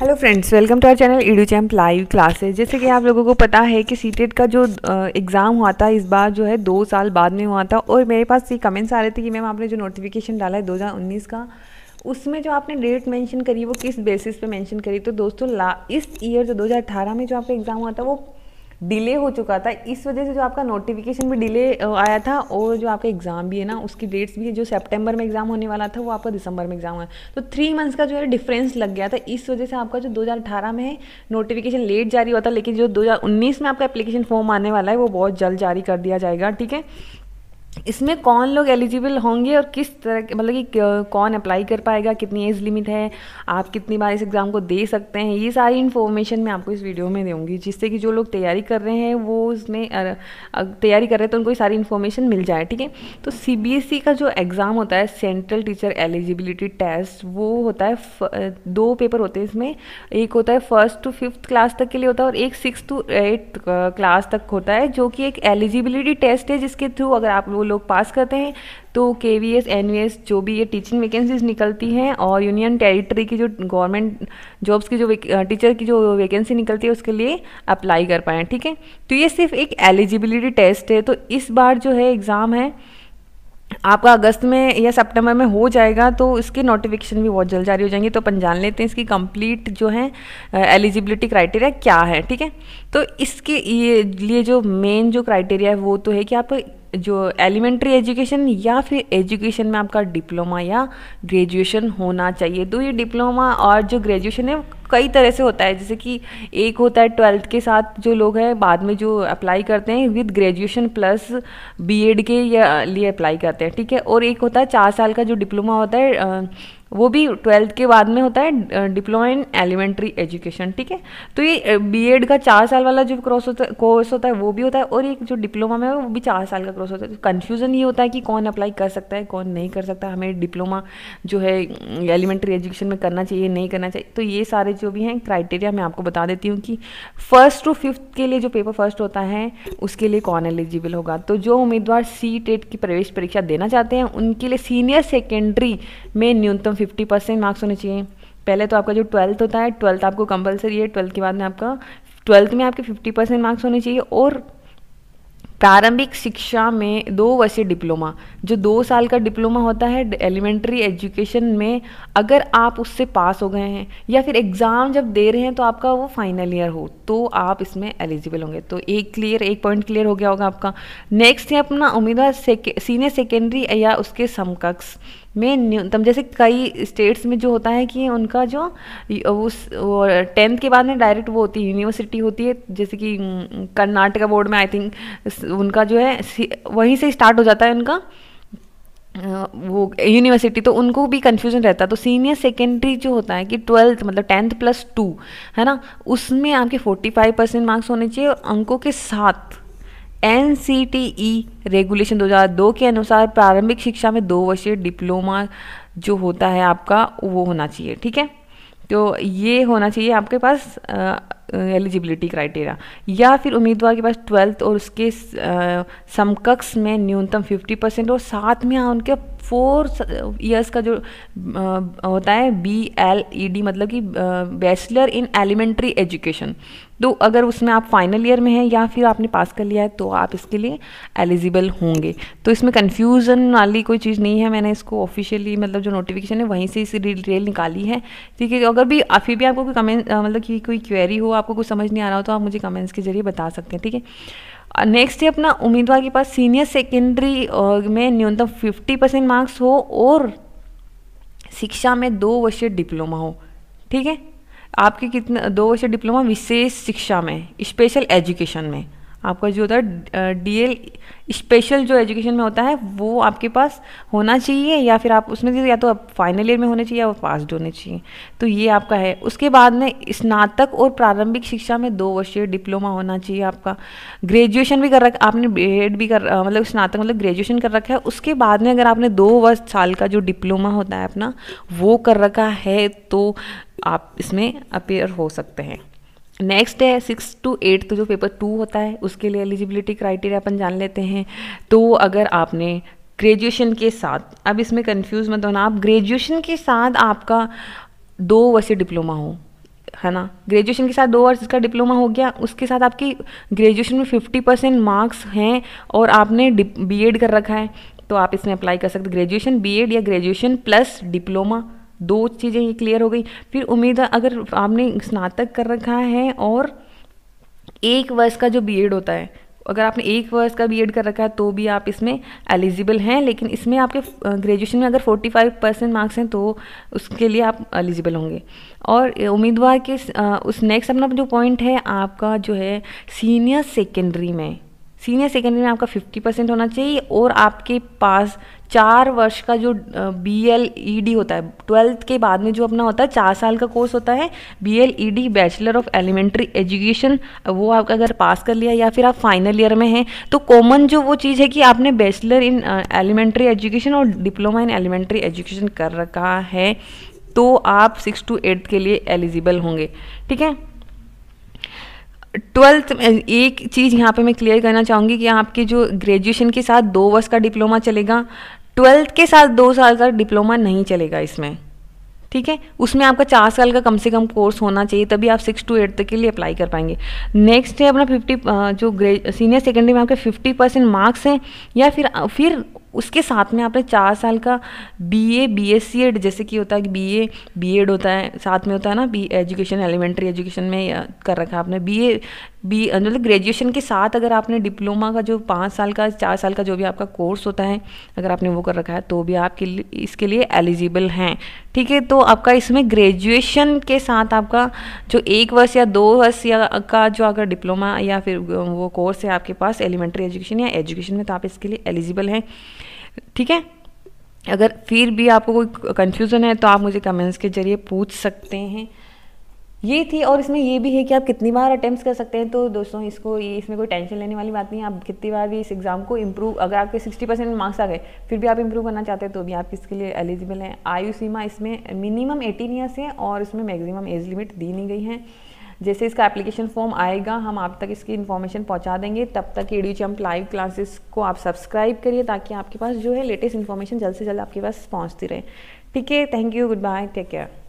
hello friends welcome to our channel edu champ live classes जैसे कि आप लोगों को पता है कि सी e का जो एग्ज़ाम हुआ था इस बार जो है दो साल बाद में हुआ था और मेरे पास ये कमेंट्स आ रहे थे कि मैम आपने जो नोटिफिकेशन डाला है 2019 का उसमें जो आपने डेट मेंशन करी वो किस बेसिस पे मेंशन करी तो दोस्तों ला इस ईयर जो 2018 में जो आपका एग्ज़ाम हुआ था वो डिले हो चुका था इस वजह से जो आपका नोटिफिकेशन भी डिले आया था और जो आपका एग्ज़ाम भी है ना उसकी डेट्स भी है जो सेप्टेम्बर में एग्ज़ाम होने वाला था वो आपका दिसंबर में एग्ज़ाम हुआ तो थ्री मंथ्स का जो है डिफरेंस लग गया था इस वजह से आपका जो दो में नोटिफिकेशन लेट जारी हुआ था लेकिन जो दो में आपका एप्लीकेशन फॉर्म आने वाला है वो बहुत जल्द जारी कर दिया जाएगा ठीक है इसमें कौन लोग एलिजिबल होंगे और किस तरह के मतलब कि कौन अप्लाई कर पाएगा कितनी एज लिमिट है आप कितनी बार इस एग्ज़ाम को दे सकते हैं ये सारी इन्फॉर्मेशन मैं आपको इस वीडियो में दूँगी जिससे कि जो लोग तैयारी कर रहे हैं वो उसमें तैयारी कर रहे हैं तो उनको ये सारी इन्फॉर्मेशन मिल जाए ठीक है तो सी e का जो एग्ज़ाम होता है सेंट्रल टीचर एलिजिबिलिटी टेस्ट वो होता है दो पेपर होते हैं इसमें एक होता है फर्स्ट टू फिफ्थ क्लास तक के लिए होता है और एक सिक्स टू एट क्लास तक होता है जो कि एक एलिजिबिलिटी टेस्ट है जिसके थ्रू अगर आप लोग लोग पास करते हैं तो K V S N V S जो भी ये टीचिंग वैकेंसीज निकलती हैं और यूनियन टेरिटरी की जो गवर्नमेंट जॉब्स की जो टीचर की जो वैकेंसी निकलती है उसके लिए अप्लाई कर पाएँ ठीक है तो ये सिर्फ एक एलिजिबिलिटी टेस्ट है तो इस बार जो है एग्ज़ाम है आपका अगस्त में या सितंबर में हो जाएगा तो इसकी नोटिफिकेशन भी बहुत जल्द जारी हो जाएंगे तो अपन जान लेते हैं इसकी कंप्लीट जो है एलिजिबिलिटी क्राइटेरिया क्या है ठीक है तो इसके ये लिए जो मेन जो क्राइटेरिया है वो तो है कि आप जो एलिमेंट्री एजुकेशन या फिर एजुकेशन में आपका डिप्लोमा या ग्रेजुएशन होना चाहिए तो ये डिप्लोमा और जो ग्रेजुएशन है कई तरह से होता है जैसे कि एक होता है ट्वेल्थ के साथ जो लोग हैं बाद में जो अप्लाई करते हैं विद ग्रेजुएशन प्लस बीएड के लिए अप्लाई करते हैं ठीक है और एक होता है चार साल का जो डिप्लोमा होता है वो भी ट्वेल्थ के बाद में होता है डिप्लोमा इन एलिमेंट्री एजुकेशन ठीक है तो ये बीएड का चार साल वाला जो क्रॉस होता है कोर्स होता है वो भी होता है और एक जो डिप्लोमा में है वो भी चार साल का क्रॉस होता है तो कन्फ्यूज़न ये होता है कि कौन अप्लाई कर सकता है कौन नहीं कर सकता हमें डिप्लोमा जो है एलिमेंट्री एजुकेशन में करना चाहिए नहीं करना चाहिए तो ये सारे जो भी हैं क्राइटेरिया मैं आपको बता देती हूँ कि फर्स्ट टू फिफ्थ के लिए जो पेपर फर्स्ट होता है उसके लिए कौन एलिजिबल होगा तो जो उम्मीदवार सी टेट की प्रवेश परीक्षा देना चाहते हैं उनके लिए सीनियर सेकेंडरी में न्यूनतम फिफ्टी परसेंट मार्क्स होने चाहिए पहले तो आपका जो ट्वेल्थ होता है ट्वेल्थ आपको कंपलसरी है ट्वेल्थ के बाद में आपका ट्वेल्थ में आपके फिफ्टी परसेंट मार्क्स होने चाहिए और प्रारंभिक शिक्षा में दो वर्षीय डिप्लोमा जो दो साल का डिप्लोमा होता है एलिमेंट्री एजुकेशन में अगर आप उससे पास हो गए हैं या फिर एग्ज़ाम जब दे रहे हैं तो आपका वो फाइनल ईयर हो तो आप इसमें एलिजिबल होंगे तो एक क्लियर एक पॉइंट क्लियर हो गया होगा आपका नेक्स्ट है अपना उम्मीदवार सीनियर सेकेंडरी या उसके समकक्ष में न्यूनतम जैसे कई स्टेट्स में जो होता है कि उनका जो उस टेंथ के बाद में डायरेक्ट वो होती है यूनिवर्सिटी होती है जैसे कि कर्नाटका बोर्ड में आई थिंक उनका जो है वहीं से स्टार्ट हो जाता है उनका वो यूनिवर्सिटी तो उनको भी कन्फ्यूजन रहता है तो सीनियर सेकेंडरी जो होता है कि ट्वेल्थ मतलब टेंथ प्लस टू है ना उसमें आपके फोर्टी फाइव परसेंट मार्क्स होने चाहिए और अंकों के साथ N C T E regulation 2002 के अनुसार प्रारंभिक शिक्षा में दो वर्षीय डिप्लोमा जो होता है आपका वो होना चाहिए ठीक है तो ये होना चाहिए आपके पास एलिजिबिलिटी क्राइटेरिया या फिर उम्मीदवार के पास ट्वेल्थ और उसके समकक्ष में न्यूनतम फिफ्टी परसेंट और साथ में उनके फोर ईयर्स का जो होता है बी एल ई डी मतलब कि बैचलर इन एलिमेंट्री एजुकेशन तो अगर उसमें आप फाइनल ईयर में हैं या फिर आपने पास कर लिया है तो आप इसके लिए एलिजिबल होंगे तो इसमें कन्फ्यूज़न वाली कोई चीज़ नहीं है मैंने इसको ऑफिशियली मतलब जो नोटिफिकेशन है वहीं से इसे डिटेल निकाली है ठीक है अगर भी फिर भी आपको कोई कमेंट मतलब कि कोई क्वेरी हो आपको कुछ समझ नहीं आ रहा हो तो आप मुझे कमेंट्स के जरिए बता सकते हैं ठीक है नेक्स्ट है अपना उम्मीदवार के पास सीनियर सेकेंडरी uh, में न्यूनतम 50 परसेंट मार्क्स हो और शिक्षा में दो वर्षीय डिप्लोमा हो ठीक है आपके कितना दो वर्षीय डिप्लोमा विशेष शिक्षा में स्पेशल एजुकेशन में आपका जो होता है एल स्पेशल जो एजुकेशन में होता है वो आपके पास होना चाहिए या फिर आप उसमें से या तो आप फाइनल ईयर में होने चाहिए या पास्ड होने चाहिए तो ये आपका है उसके बाद में स्नातक और प्रारंभिक शिक्षा में दो वर्षीय डिप्लोमा होना चाहिए आपका ग्रेजुएशन भी कर रखा आपने बीएड भी कर मतलब स्नातक मतलब ग्रेजुएशन कर रखा है उसके बाद में अगर आपने दो वर्ष साल का जो डिप्लोमा होता है अपना वो कर रखा है तो आप इसमें अपेयर हो सकते हैं नेक्स्ट है सिक्स टू एट तो जो पेपर टू होता है उसके लिए एलिजिबिलिटी क्राइटेरिया अपन जान लेते हैं तो अगर आपने ग्रेजुएशन के साथ अब इसमें कंफ्यूज मत होना आप ग्रेजुएशन के साथ आपका दो वर्षीय डिप्लोमा हो है ना ग्रेजुएशन के साथ दो वर्ष का डिप्लोमा हो गया उसके साथ आपकी ग्रेजुएशन में फिफ्टी परसेंट मार्क्स हैं और आपने बी एड कर रखा है तो आप इसमें अप्लाई कर सकते ग्रेजुएशन बी एड या ग्रेजुएशन प्लस डिप्लोमा दो चीज़ें ये क्लियर हो गई फिर उम्मीद अगर आपने स्नातक कर रखा है और एक वर्ष का जो बीएड होता है अगर आपने एक वर्ष का बीएड कर रखा है तो भी आप इसमें एलिजिबल हैं लेकिन इसमें आपके ग्रेजुएशन में अगर 45 परसेंट मार्क्स हैं तो उसके लिए आप एलिजिबल होंगे और उम्मीदवार के उस नेक्स्ट अपना जो पॉइंट है आपका जो है सीनियर सेकेंडरी में सीनियर सेकेंडरी में आपका 50 परसेंट होना चाहिए और आपके पास चार वर्ष का जो बी एल ई डी होता है ट्वेल्थ के बाद में जो अपना होता है चार साल का कोर्स होता है B L E D bachelor of elementary education वो आपका अगर पास कर लिया या फिर आप फाइनल ईयर में हैं तो कॉमन जो वो चीज़ है कि आपने बैचलर इन एलिमेंट्री एजुकेशन और डिप्लोमा इन एलिमेंट्री एजुकेशन कर रखा है तो आप सिक्स टू एट्थ के लिए एलिजिबल होंगे ठीक है ट्वेल्थ एक चीज़ यहाँ पे मैं क्लियर करना चाहूँगी कि आपकी जो ग्रेजुएशन के साथ दो वर्ष का डिप्लोमा चलेगा ट्वेल्थ के साथ दो साल का डिप्लोमा नहीं चलेगा इसमें ठीक है उसमें आपका चार साल का कम से कम कोर्स होना चाहिए तभी आप सिक्स टू एट तक के लिए अप्लाई कर पाएंगे नेक्स्ट है अपना फिफ्टी जो ग्रेज सीनियर सेकेंडरी में आपके फिफ्टी परसेंट मार्क्स हैं या फिर फिर उसके साथ में आपने चार साल का B A B S C Ed जैसे कि होता है कि बी ए बी एड होता है साथ में होता है ना बी एजुकेशन एलिमेंट्री एजुकेशन में कर रखा है आपने बी ए बी मतलब ग्रेजुएशन के साथ अगर आपने डिप्लोमा का जो पाँच साल का चार साल का जो भी आपका कोर्स होता है अगर आपने वो कर रखा है तो भी आपके इसके लिए एलिजिबल हैं ठीक है तो आपका इसमें ग्रेजुएशन के साथ आपका जो एक वर्ष या दो वर्ष या का जो अगर डिप्लोमा या फिर वो कोर्स है आपके पास एलिमेंट्री एजुकेशन या एजुकेशन में तो आप इसके लिए एलिजिबल हैं ठीक है अगर फिर भी आपको कोई कन्फ्यूज़न है तो आप मुझे कमेंट्स के ज़रिए पूछ सकते हैं ये थी और इसमें ये भी है कि आप कितनी बार अटैम्प्ट कर सकते हैं तो दोस्तों इसको ये इसमें कोई टेंशन लेने वाली बात नहीं है आप कितनी बार भी इस एग्ज़ाम को इम्प्रूव अगर आपके 60 परसेंट मार्क्स आ गए फिर भी आप इम्प्रूव करना चाहते हैं तो भी आप इसके लिए एलिजिबल हैं आयु सीमा इसमें मिनिमम एटीन ईयर्स है और इसमें मैगजिमम एज लिमिट दी नहीं गई है जैसे इसका एप्लीकेशन फॉर्म आएगा हम आप तक इसकी इन्फॉर्मेशन पहुंचा देंगे तब तक एडियो चैम्प लाइव क्लासेस को आप सब्सक्राइब करिए ताकि आपके पास जो है लेटेस्ट इन्फॉर्मेशन जल्द से जल्द आपके पास पहुँचती रहे ठीक है thank you goodbye take care